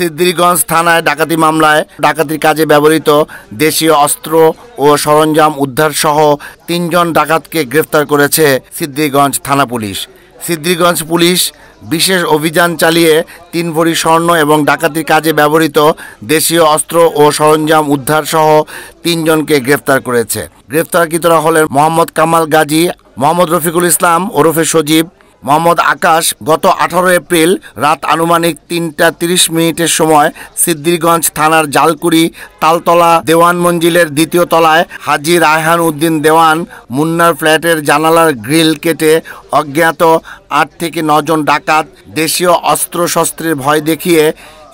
সিদ্দিরগঞ্জ থানায় ডাকাতি মামলায় ডাকাতির কাজে ব্যবহৃত দেশীয় অস্ত্র ও সরঞ্জাম উদ্ধারসহ তিনজন ডাকাতকে গ্রেফতার করেছে সিদ্দিরগঞ্জ থানা পুলিশ সিদ্দিরগঞ্জ পুলিশ বিশেষ অভিযান চালিয়ে তিন ভরি স্বর্ণ এবং ডাকাতির কাজে ব্যবহৃত দেশীয় অস্ত্র ও সরঞ্জাম উদ্ধারসহ তিনজনকে গ্রেফতার করেছে গ্রেফতারকৃতরা হলেন মোহাম্মদ কামাল গাজী মোহাম্মদ রফিকুল ইসলাম ওরফে সজীব মোহাম্মদ আকাশ গত আঠারো এপ্রিল রাত আনুমানিক তিনটা তিরিশ মিনিটের সময় সিদ্দিরগঞ্জ থানার জালকুড়ি তালতলা দেওয়ান মঞ্জিলের দ্বিতীয় তলায় হাজি রায়হান উদ্দিন দেওয়ান মুন্নার ফ্ল্যাটের জানালার গ্রিল কেটে অজ্ঞাত আট থেকে নজন ডাকাত দেশীয় অস্ত্রশস্ত্রের ভয় দেখিয়ে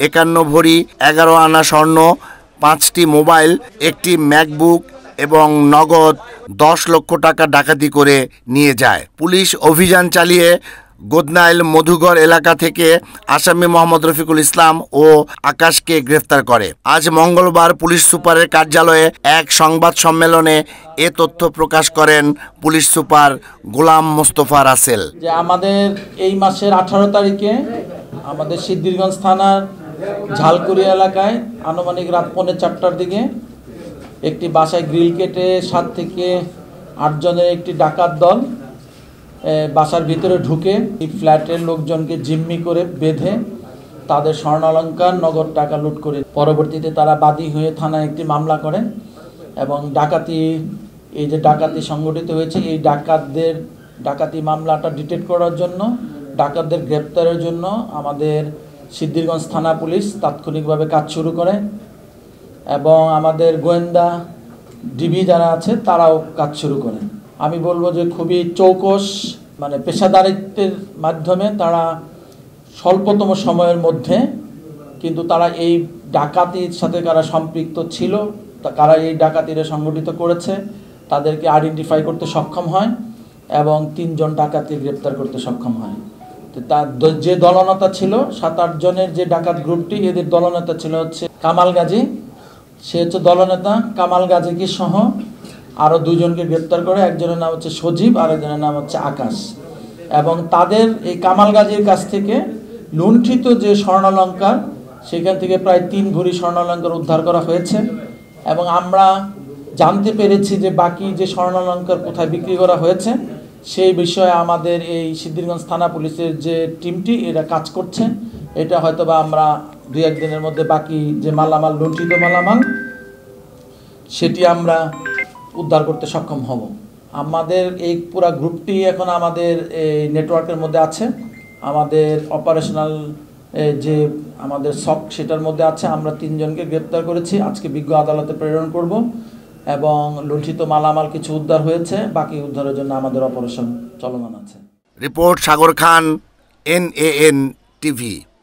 একান্ন ভরি এগারো আনা স্বর্ণ পাঁচটি মোবাইল একটি ম্যাকবুক এবং নগদ দশ লক্ষ টাকা ডাকাতি করে নিয়ে যায় পুলিশ অভিযান চালিয়ে গোদনাইল মধুগড় এলাকা থেকে আসামি মোহাম্মদ রফিকুল ইসলাম ও আকাশকে গ্রেফতার করে আজ মঙ্গলবার পুলিশ সুপারের কার্যালয়ে এক সংবাদ সম্মেলনে এ তথ্য প্রকাশ করেন পুলিশ সুপার গোলাম মোস্তফা রাসেল যে আমাদের এই মাসের আঠারো তারিখে আমাদের সিদ্ধিরগঞ্জ থানার ঝালকুড়ি এলাকায় আনুমানিক রাত পৌনে চারটার দিকে একটি বাসায় গ্রিল কেটে সাত থেকে আটজনের একটি ডাকাত দল বাসার ভিতরে ঢুকে এই ফ্ল্যাটের লোকজনকে জিম্মি করে বেঁধে তাদের স্বর্ণালঙ্কার নগদ টাকা লুট করে পরবর্তীতে তারা বাদী হয়ে থানায় একটি মামলা করে এবং ডাকাতি এই যে ডাকাতি সংগঠিত হয়েছে এই ডাকাতদের ডাকাতি মামলাটা ডিটেক্ট করার জন্য ডাকাতদের গ্রেপ্তারের জন্য আমাদের সিদ্ধিরগঞ্জ থানা পুলিশ তাৎক্ষণিকভাবে কাজ শুরু করে এবং আমাদের গোয়েন্দা ডিবি যারা আছে তারাও কাজ শুরু করেন আমি বলবো যে খুবই চৌকস মানে পেশাদারিত্বের মাধ্যমে তারা স্বল্পতম সময়ের মধ্যে কিন্তু তারা এই ডাকাতির সাথে কারা সম্পৃক্ত ছিল কারা এই ডাকাতিরা সংগঠিত করেছে তাদেরকে আইডেন্টিফাই করতে সক্ষম হয় এবং তিনজন ডাকাতি গ্রেপ্তার করতে সক্ষম হয় তো তার যে দলনেতা ছিল সাত আট জনের যে ডাকাত গ্রুপটি এদের দলনেতা ছিল হচ্ছে কামাল গাজী সে হচ্ছে দলনেতা কামাল গাজী সহ আরও দুজনকে গ্রেপ্তার করে একজনের নাম হচ্ছে সজীব আর একজনের নাম হচ্ছে আকাশ এবং তাদের এই কামাল গাজীর কাছ থেকে লুণ্ঠিত যে স্বর্ণালঙ্কার সেখান থেকে প্রায় তিন ভরি স্বর্ণালঙ্কার উদ্ধার করা হয়েছে এবং আমরা জানতে পেরেছি যে বাকি যে স্বর্ণালঙ্কার কোথায় বিক্রি করা হয়েছে সেই বিষয়ে আমাদের এই সিদ্ধিরগঞ্জ থানা পুলিশের যে টিমটি এরা কাজ করছে এটা হয়তোবা আমরা দুই একদিনের মধ্যে বাকি যে মালামাল লুণ্ঠিত মালামাল সেটি আমরা উদ্ধার করতে সক্ষম হব আমাদের এই পুরা গ্রুপটি এখন আমাদের এই নেটওয়ার্কের মধ্যে আছে আমাদের অপারেশনাল যে আমাদের শখ সেটার মধ্যে আছে আমরা তিনজনকে গ্রেপ্তার করেছি আজকে বিজ্ঞ আদালতে প্রেরণ করব এবং লুণ্ঠিত মালামাল কিছু উদ্ধার হয়েছে বাকি উদ্ধারের জন্য আমাদের অপারেশন চলমান আছে report Sagar Khan N A N TV